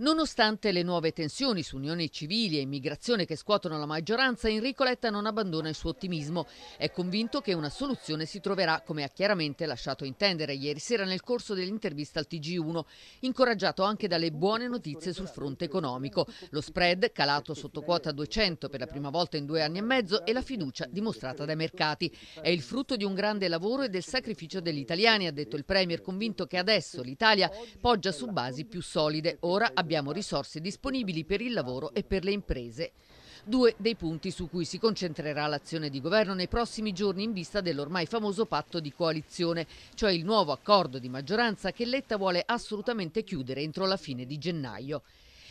Nonostante le nuove tensioni su unioni civili e immigrazione che scuotono la maggioranza, Enrico Letta non abbandona il suo ottimismo. È convinto che una soluzione si troverà, come ha chiaramente lasciato intendere ieri sera nel corso dell'intervista al TG1, incoraggiato anche dalle buone notizie sul fronte economico. Lo spread calato sotto quota 200 per la prima volta in due anni e mezzo e la fiducia dimostrata dai mercati. È il frutto di un grande lavoro e del sacrificio degli italiani, ha detto il Premier, convinto che adesso l'Italia poggia su basi più solide. Ora abbiamo abbiamo risorse disponibili per il lavoro e per le imprese. Due dei punti su cui si concentrerà l'azione di governo nei prossimi giorni in vista dell'ormai famoso patto di coalizione, cioè il nuovo accordo di maggioranza che Letta vuole assolutamente chiudere entro la fine di gennaio.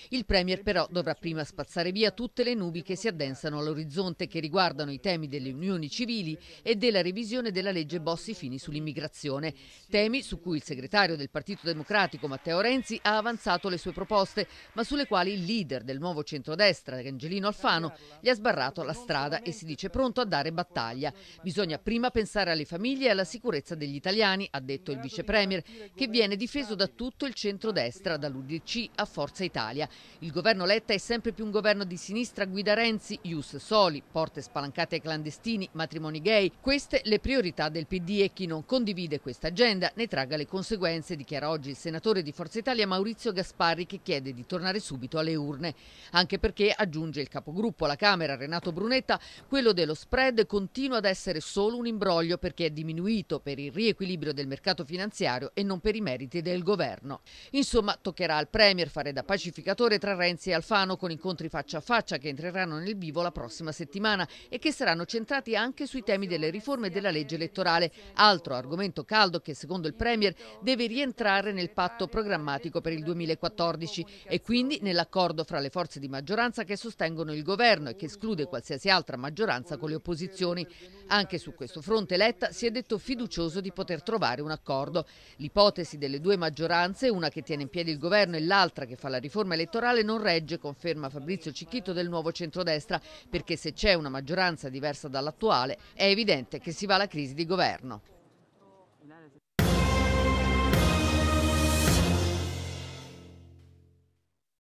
Il Premier però dovrà prima spazzare via tutte le nubi che si addensano all'orizzonte che riguardano i temi delle unioni civili e della revisione della legge Bossi-Fini sull'immigrazione, temi su cui il segretario del Partito Democratico Matteo Renzi ha avanzato le sue proposte, ma sulle quali il leader del nuovo centrodestra, Angelino Alfano, gli ha sbarrato la strada e si dice pronto a dare battaglia. Bisogna prima pensare alle famiglie e alla sicurezza degli italiani, ha detto il vice premier, che viene difeso da tutto il centrodestra, dall'UDC a Forza Italia. Il governo Letta è sempre più un governo di sinistra, guida Renzi, Ius Soli, porte spalancate ai clandestini, matrimoni gay. Queste le priorità del PD e chi non condivide questa agenda ne traga le conseguenze, dichiara oggi il senatore di Forza Italia Maurizio Gasparri che chiede di tornare subito alle urne. Anche perché, aggiunge il capogruppo alla Camera Renato Brunetta, quello dello spread continua ad essere solo un imbroglio perché è diminuito per il riequilibrio del mercato finanziario e non per i meriti del governo. Insomma, toccherà al Premier fare da pacificatore legislatore tra Renzi e Alfano con incontri faccia a faccia che entreranno nel vivo la prossima settimana e che saranno centrati anche sui temi delle riforme della legge elettorale, altro argomento caldo che secondo il Premier deve rientrare nel patto programmatico per il 2014 e quindi nell'accordo fra le forze di maggioranza che sostengono il governo e che esclude qualsiasi altra maggioranza con le opposizioni. Anche su questo fronte Letta si è detto fiducioso di poter trovare un accordo. L'ipotesi delle due maggioranze, una che tiene in piedi il governo e l'altra che fa la riforma elettorale, elettorale non regge, conferma Fabrizio Cicchito del nuovo centrodestra, perché se c'è una maggioranza diversa dall'attuale è evidente che si va alla crisi di governo.